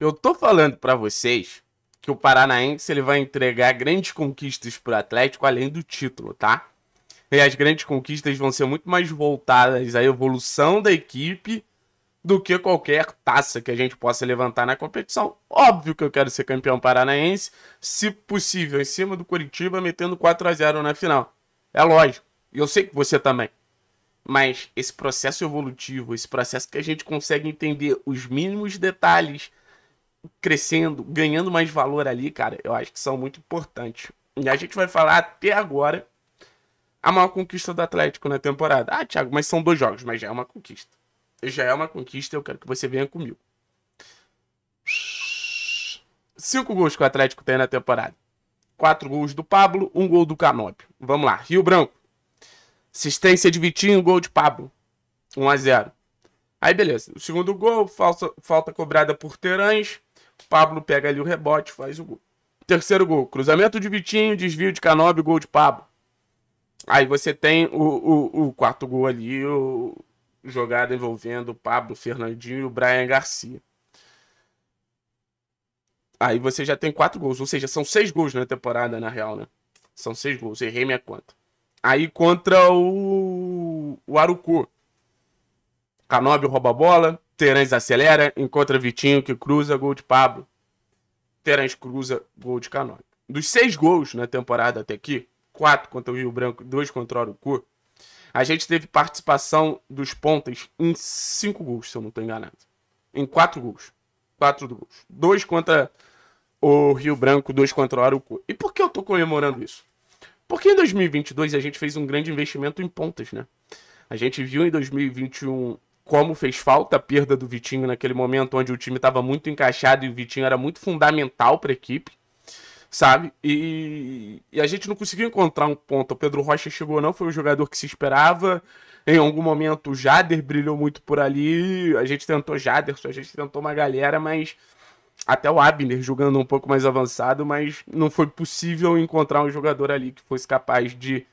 Eu tô falando para vocês que o Paranaense ele vai entregar grandes conquistas pro Atlético além do título, tá? E as grandes conquistas vão ser muito mais voltadas à evolução da equipe do que qualquer taça que a gente possa levantar na competição. Óbvio que eu quero ser campeão paranaense, se possível, em cima do Curitiba, metendo 4 a 0 na final. É lógico. E eu sei que você também. Mas esse processo evolutivo, esse processo que a gente consegue entender os mínimos detalhes crescendo, ganhando mais valor ali, cara, eu acho que são muito importantes. E a gente vai falar até agora a maior conquista do Atlético na temporada. Ah, Thiago, mas são dois jogos, mas já é uma conquista. Já é uma conquista, eu quero que você venha comigo. Cinco gols que o Atlético tem na temporada. Quatro gols do Pablo, um gol do Canópio. Vamos lá, Rio Branco. Assistência de Vitinho, gol de Pablo. 1 a 0 Aí beleza, o segundo gol, falta, falta cobrada por Terãs. Pablo pega ali o rebote, faz o gol. Terceiro gol, cruzamento de Vitinho, desvio de Canobi, gol de Pablo. Aí você tem o, o, o quarto gol ali, o, jogada envolvendo o Pablo, Fernandinho e o Brian Garcia. Aí você já tem quatro gols, ou seja, são seis gols na temporada, na real, né? São seis gols, errei minha conta. Aí contra o, o Arucu. Canóbio rouba a bola, Terãs acelera, encontra Vitinho que cruza, gol de Pablo. Terãs cruza, gol de Canônica. Dos seis gols na temporada até aqui, quatro contra o Rio Branco, dois contra o Arucu, a gente teve participação dos pontas em cinco gols, se eu não estou enganado. Em quatro gols. Quatro gols. Dois contra o Rio Branco, dois contra o Arucu. E por que eu estou comemorando isso? Porque em 2022 a gente fez um grande investimento em pontas, né? A gente viu em 2021 como fez falta a perda do Vitinho naquele momento onde o time estava muito encaixado e o Vitinho era muito fundamental para a equipe, sabe? E, e, a gente não conseguiu encontrar um ponto. O Pedro Rocha chegou, não foi o jogador que se esperava. Em algum momento o Jader brilhou muito por ali. A gente tentou Jader, a gente tentou uma galera, mas até o Abner jogando um pouco mais avançado, mas não foi possível encontrar um jogador ali que fosse capaz de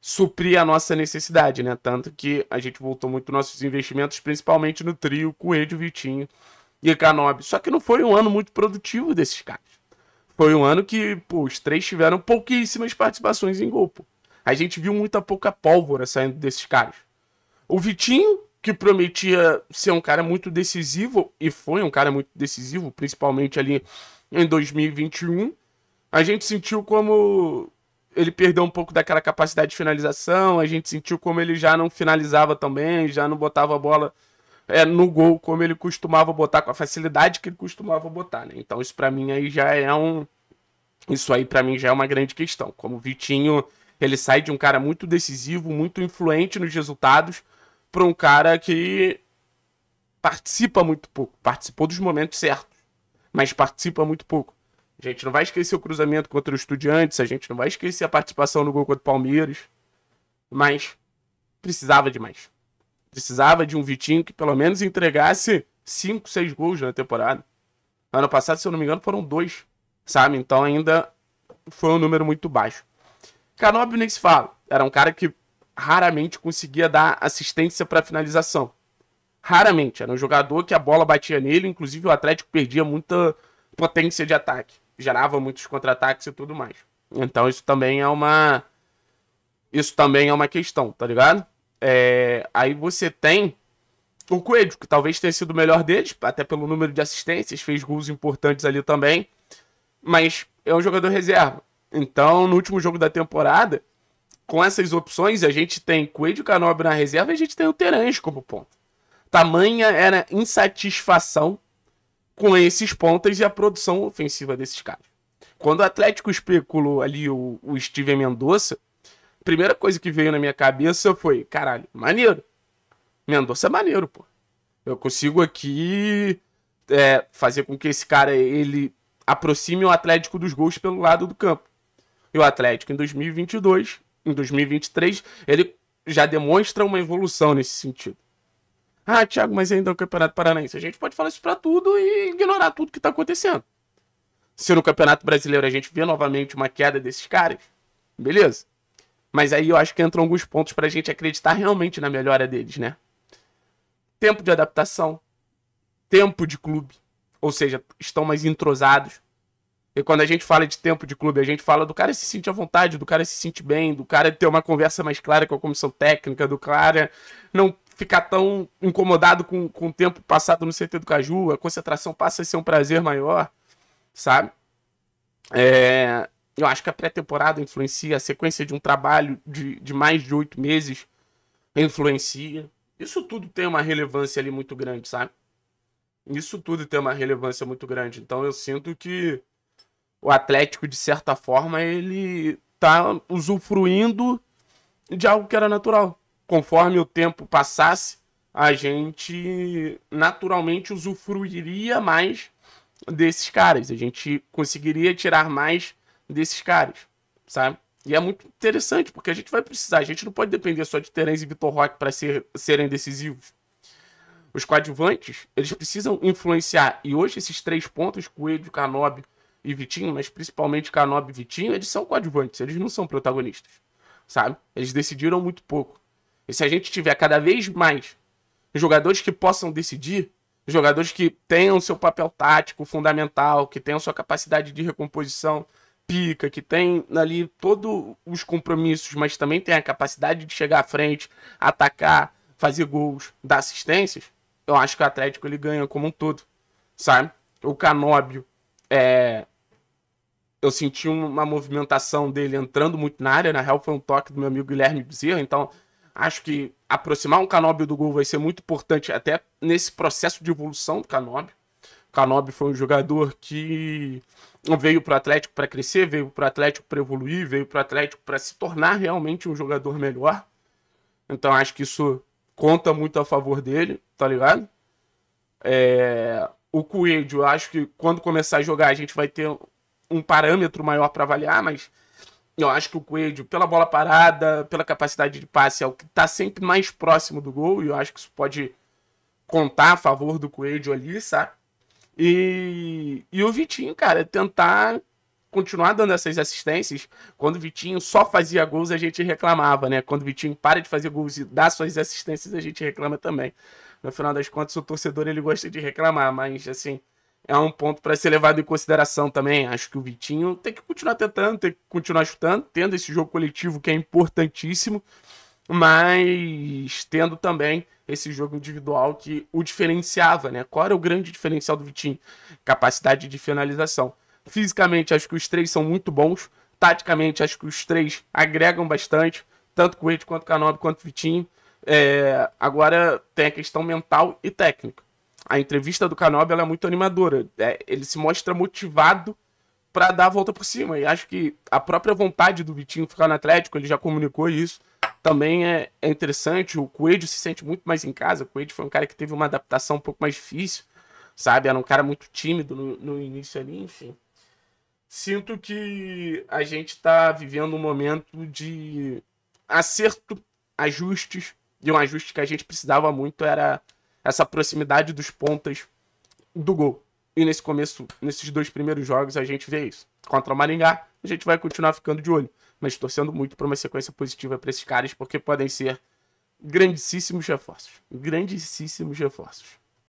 suprir a nossa necessidade, né? Tanto que a gente voltou muito nossos investimentos, principalmente no trio Coelho, Vitinho e Canobi. Só que não foi um ano muito produtivo desses caras. Foi um ano que pô, os três tiveram pouquíssimas participações em gol. Pô. A gente viu muita pouca pólvora saindo desses caras. O Vitinho, que prometia ser um cara muito decisivo, e foi um cara muito decisivo, principalmente ali em 2021, a gente sentiu como ele perdeu um pouco daquela capacidade de finalização, a gente sentiu como ele já não finalizava também, já não botava a bola é, no gol como ele costumava botar, com a facilidade que ele costumava botar, né? Então isso para mim aí já é um... Isso aí para mim já é uma grande questão. Como o Vitinho, ele sai de um cara muito decisivo, muito influente nos resultados, para um cara que participa muito pouco, participou dos momentos certos, mas participa muito pouco. A gente não vai esquecer o cruzamento contra o Estudiantes, a gente não vai esquecer a participação no gol contra o Palmeiras. Mas precisava demais. Precisava de um Vitinho que pelo menos entregasse 5, 6 gols na temporada. Ano passado, se eu não me engano, foram dois, sabe? Então ainda foi um número muito baixo. Canóbio nem se fala. Era um cara que raramente conseguia dar assistência para finalização. Raramente. Era um jogador que a bola batia nele, inclusive o Atlético perdia muita potência de ataque gerava muitos contra-ataques e tudo mais. Então isso também é uma. Isso também é uma questão, tá ligado? É... Aí você tem o Coelho, que talvez tenha sido o melhor deles, até pelo número de assistências, fez gols importantes ali também. Mas é um jogador reserva. Então, no último jogo da temporada, com essas opções, a gente tem Coelho Canobre na reserva e a gente tem o Terange como ponto. Tamanha era insatisfação com esses pontas e a produção ofensiva desses caras. Quando o Atlético especulou ali o, o Steven Mendonça, a primeira coisa que veio na minha cabeça foi: caralho, maneiro. Mendonça é maneiro, pô. Eu consigo aqui é, fazer com que esse cara ele aproxime o Atlético dos gols pelo lado do campo. E o Atlético em 2022, em 2023, ele já demonstra uma evolução nesse sentido. Ah, Thiago, mas ainda é o Campeonato Paranaense. A gente pode falar isso para tudo e ignorar tudo que está acontecendo. Se no Campeonato Brasileiro a gente vê novamente uma queda desses caras, beleza. Mas aí eu acho que entram alguns pontos para a gente acreditar realmente na melhora deles, né? Tempo de adaptação, tempo de clube, ou seja, estão mais entrosados. E quando a gente fala de tempo de clube, a gente fala do cara se sentir à vontade, do cara se sentir bem, do cara ter uma conversa mais clara com a comissão técnica, do cara não ficar tão incomodado com, com o tempo passado no CT do Caju, a concentração passa a ser um prazer maior, sabe? É, eu acho que a pré-temporada influencia, a sequência de um trabalho de, de mais de oito meses influencia. Isso tudo tem uma relevância ali muito grande, sabe? Isso tudo tem uma relevância muito grande. Então eu sinto que o Atlético, de certa forma, ele tá usufruindo de algo que era natural conforme o tempo passasse, a gente naturalmente usufruiria mais desses caras. A gente conseguiria tirar mais desses caras, sabe? E é muito interessante, porque a gente vai precisar. A gente não pode depender só de Terence e Vitor Roque para ser, serem decisivos. Os coadjuvantes, eles precisam influenciar. E hoje esses três pontos, Coelho, Canobi e Vitinho, mas principalmente Canobi e Vitinho, eles são coadjuvantes, eles não são protagonistas, sabe? Eles decidiram muito pouco. E se a gente tiver cada vez mais jogadores que possam decidir, jogadores que tenham seu papel tático fundamental, que tenham sua capacidade de recomposição pica, que tem ali todos os compromissos, mas também tem a capacidade de chegar à frente, atacar, fazer gols, dar assistências, eu acho que o Atlético ele ganha como um todo, sabe? O Canóbio, é... eu senti uma movimentação dele entrando muito na área, na real foi um toque do meu amigo Guilherme Bezerra, então Acho que aproximar um Canobi do gol vai ser muito importante até nesse processo de evolução do Canobi. O Canobi foi um jogador que veio para o Atlético para crescer, veio para o Atlético para evoluir, veio para o Atlético para se tornar realmente um jogador melhor. Então acho que isso conta muito a favor dele, tá ligado? É... O Coelho, acho que quando começar a jogar a gente vai ter um parâmetro maior para avaliar, mas eu acho que o Coelho, pela bola parada, pela capacidade de passe, é o que está sempre mais próximo do gol, e eu acho que isso pode contar a favor do Coelho ali, sabe? E, e o Vitinho, cara, tentar continuar dando essas assistências. Quando o Vitinho só fazia gols, a gente reclamava, né? Quando o Vitinho para de fazer gols e dá suas assistências, a gente reclama também. No final das contas, o torcedor ele gosta de reclamar, mas assim, é um ponto para ser levado em consideração também. Acho que o Vitinho tem que continuar tentando, tem que continuar chutando, tendo esse jogo coletivo que é importantíssimo, mas tendo também esse jogo individual que o diferenciava, né? Qual era o grande diferencial do Vitinho? Capacidade de finalização. Fisicamente, acho que os três são muito bons. Taticamente, acho que os três agregam bastante, tanto Coelho quanto Canobi quanto Vitinho. É... agora tem a questão mental e técnica a entrevista do Canob é muito animadora. É, ele se mostra motivado para dar a volta por cima. E acho que a própria vontade do Vitinho ficar no Atlético, ele já comunicou isso, também é, é interessante. O Coelho se sente muito mais em casa. O Coelho foi um cara que teve uma adaptação um pouco mais difícil, sabe? Era um cara muito tímido no, no início ali, enfim. Sinto que a gente está vivendo um momento de acerto, ajustes, e um ajuste que a gente precisava muito era essa proximidade dos pontas do gol. E nesse começo, nesses dois primeiros jogos, a gente vê isso. Contra o Maringá, a gente vai continuar ficando de olho, mas torcendo muito para uma sequência positiva para esses caras, porque podem ser grandíssimos reforços. Grandíssimos reforços.